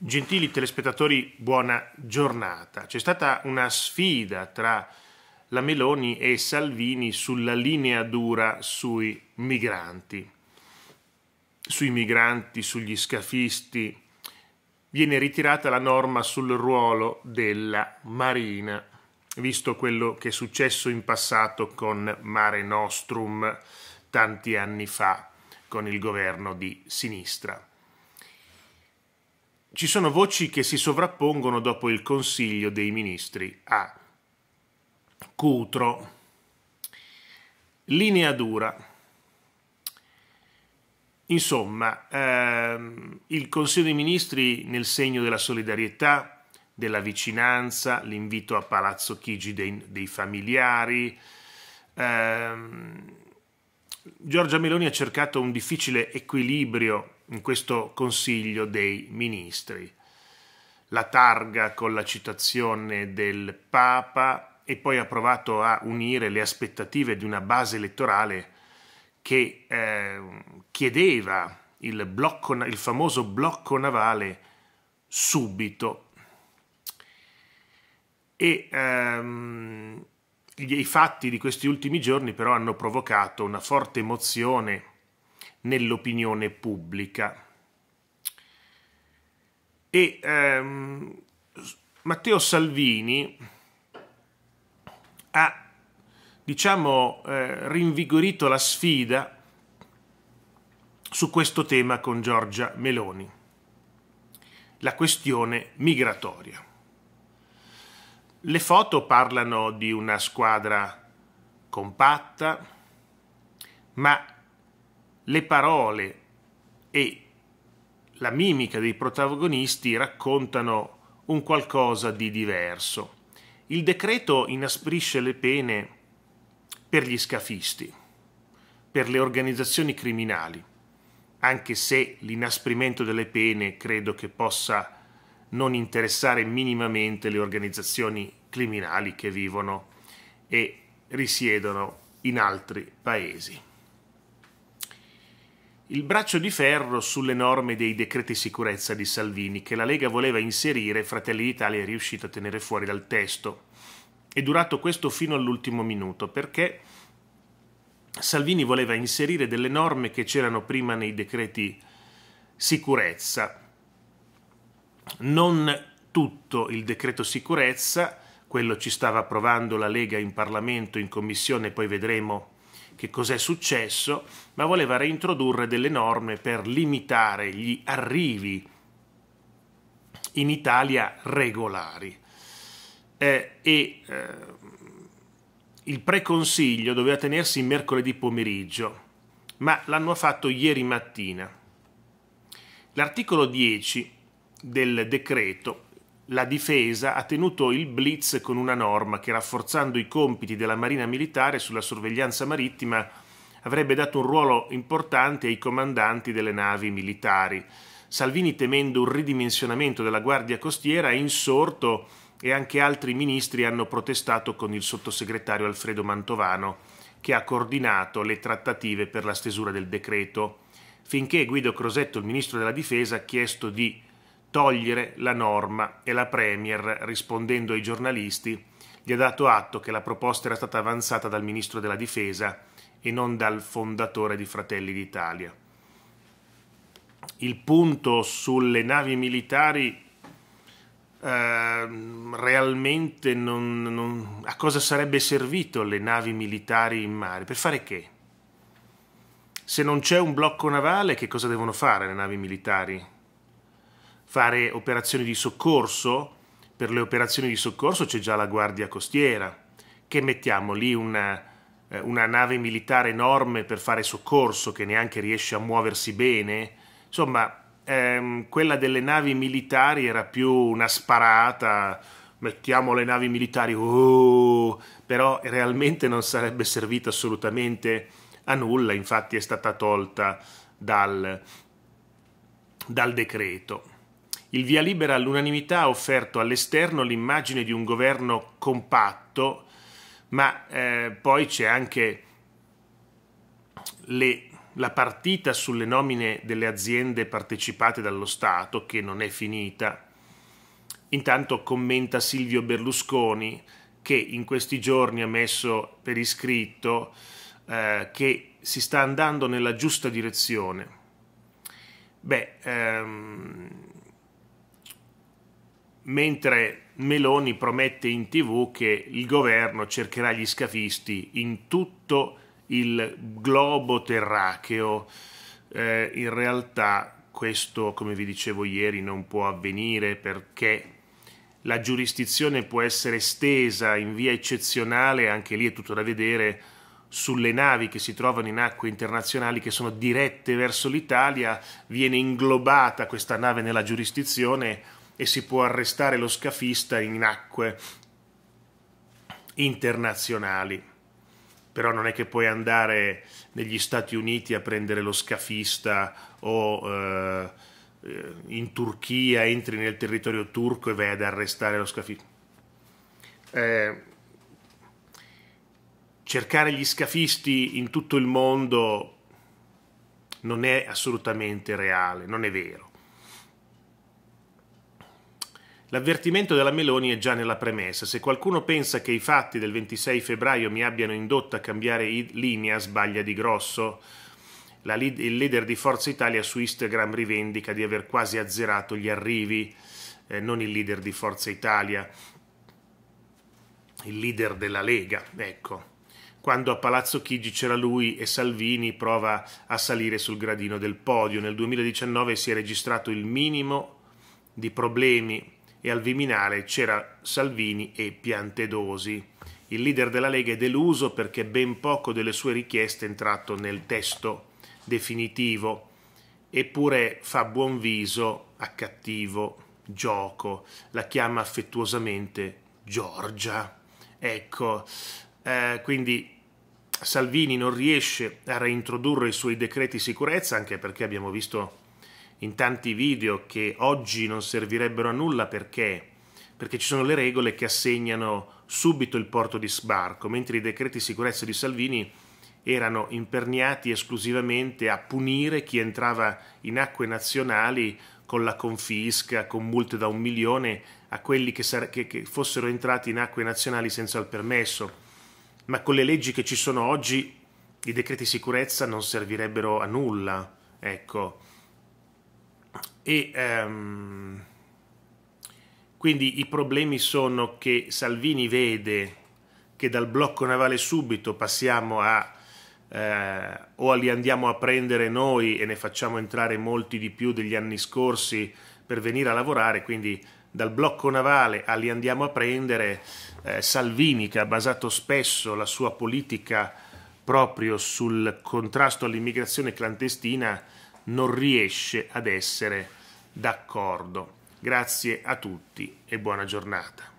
Gentili telespettatori, buona giornata. C'è stata una sfida tra la Meloni e Salvini sulla linea dura sui migranti. Sui migranti, sugli scafisti. Viene ritirata la norma sul ruolo della Marina, visto quello che è successo in passato con Mare Nostrum tanti anni fa con il governo di sinistra ci sono voci che si sovrappongono dopo il Consiglio dei Ministri a Cutro, linea dura. Insomma, ehm, il Consiglio dei Ministri nel segno della solidarietà, della vicinanza, l'invito a Palazzo Chigi dei, dei familiari. Ehm, Giorgia Meloni ha cercato un difficile equilibrio in questo Consiglio dei Ministri. La targa con la citazione del Papa e poi ha provato a unire le aspettative di una base elettorale che eh, chiedeva il, blocco, il famoso blocco navale subito. E ehm, i fatti di questi ultimi giorni però hanno provocato una forte emozione nell'opinione pubblica. E ehm, Matteo Salvini ha, diciamo, eh, rinvigorito la sfida su questo tema con Giorgia Meloni, la questione migratoria. Le foto parlano di una squadra compatta, ma le parole e la mimica dei protagonisti raccontano un qualcosa di diverso. Il decreto inasprisce le pene per gli scafisti, per le organizzazioni criminali, anche se l'inasprimento delle pene credo che possa non interessare minimamente le organizzazioni criminali che vivono e risiedono in altri paesi il braccio di ferro sulle norme dei decreti sicurezza di Salvini che la Lega voleva inserire, Fratelli d'Italia è riuscito a tenere fuori dal testo. È durato questo fino all'ultimo minuto perché Salvini voleva inserire delle norme che c'erano prima nei decreti sicurezza. Non tutto il decreto sicurezza, quello ci stava approvando la Lega in Parlamento, in Commissione, poi vedremo che cos'è successo, ma voleva reintrodurre delle norme per limitare gli arrivi in Italia regolari. Eh, e eh, il preconsiglio doveva tenersi mercoledì pomeriggio, ma l'hanno fatto ieri mattina. L'articolo 10 del decreto la difesa ha tenuto il blitz con una norma che rafforzando i compiti della Marina Militare sulla sorveglianza marittima avrebbe dato un ruolo importante ai comandanti delle navi militari. Salvini, temendo un ridimensionamento della Guardia Costiera, è insorto e anche altri ministri hanno protestato con il sottosegretario Alfredo Mantovano, che ha coordinato le trattative per la stesura del decreto, finché Guido Crosetto, il ministro della Difesa, ha chiesto di togliere la norma e la Premier, rispondendo ai giornalisti, gli ha dato atto che la proposta era stata avanzata dal Ministro della Difesa e non dal fondatore di Fratelli d'Italia. Il punto sulle navi militari eh, realmente non, non, a cosa sarebbe servito le navi militari in mare? Per fare che? Se non c'è un blocco navale, che cosa devono fare le navi militari? fare operazioni di soccorso, per le operazioni di soccorso c'è già la guardia costiera, che mettiamo lì una, eh, una nave militare enorme per fare soccorso che neanche riesce a muoversi bene, insomma ehm, quella delle navi militari era più una sparata, mettiamo le navi militari, oh, però realmente non sarebbe servita assolutamente a nulla, infatti è stata tolta dal, dal decreto. Il via libera all'unanimità ha offerto all'esterno l'immagine di un governo compatto, ma eh, poi c'è anche le, la partita sulle nomine delle aziende partecipate dallo Stato, che non è finita. Intanto commenta Silvio Berlusconi, che in questi giorni ha messo per iscritto eh, che si sta andando nella giusta direzione. Beh, ehm, mentre Meloni promette in tv che il governo cercherà gli scafisti in tutto il globo terraceo. Eh, in realtà questo, come vi dicevo ieri, non può avvenire perché la giurisdizione può essere estesa in via eccezionale, anche lì è tutto da vedere, sulle navi che si trovano in acque internazionali che sono dirette verso l'Italia, viene inglobata questa nave nella giurisdizione e si può arrestare lo scafista in acque internazionali. Però non è che puoi andare negli Stati Uniti a prendere lo scafista o eh, in Turchia entri nel territorio turco e vai ad arrestare lo scafista. Eh, cercare gli scafisti in tutto il mondo non è assolutamente reale, non è vero L'avvertimento della Meloni è già nella premessa. Se qualcuno pensa che i fatti del 26 febbraio mi abbiano indotto a cambiare linea, sbaglia di grosso. La, il leader di Forza Italia su Instagram rivendica di aver quasi azzerato gli arrivi, eh, non il leader di Forza Italia, il leader della Lega, ecco. Quando a Palazzo Chigi c'era lui e Salvini prova a salire sul gradino del podio. Nel 2019 si è registrato il minimo di problemi e al Viminale c'era Salvini e Piantedosi. Il leader della Lega è deluso perché ben poco delle sue richieste è entrato nel testo definitivo, eppure fa buon viso a cattivo gioco, la chiama affettuosamente Giorgia. Ecco, eh, quindi Salvini non riesce a reintrodurre i suoi decreti sicurezza, anche perché abbiamo visto in tanti video che oggi non servirebbero a nulla perché? Perché ci sono le regole che assegnano subito il porto di sbarco, mentre i decreti sicurezza di Salvini erano imperniati esclusivamente a punire chi entrava in acque nazionali con la confisca, con multe da un milione, a quelli che, che, che fossero entrati in acque nazionali senza il permesso. Ma con le leggi che ci sono oggi, i decreti sicurezza non servirebbero a nulla. Ecco e ehm, quindi i problemi sono che Salvini vede che dal blocco navale subito passiamo a eh, o li andiamo a prendere noi e ne facciamo entrare molti di più degli anni scorsi per venire a lavorare, quindi dal blocco navale a li andiamo a prendere, eh, Salvini che ha basato spesso la sua politica proprio sul contrasto all'immigrazione clandestina non riesce ad essere d'accordo. Grazie a tutti e buona giornata.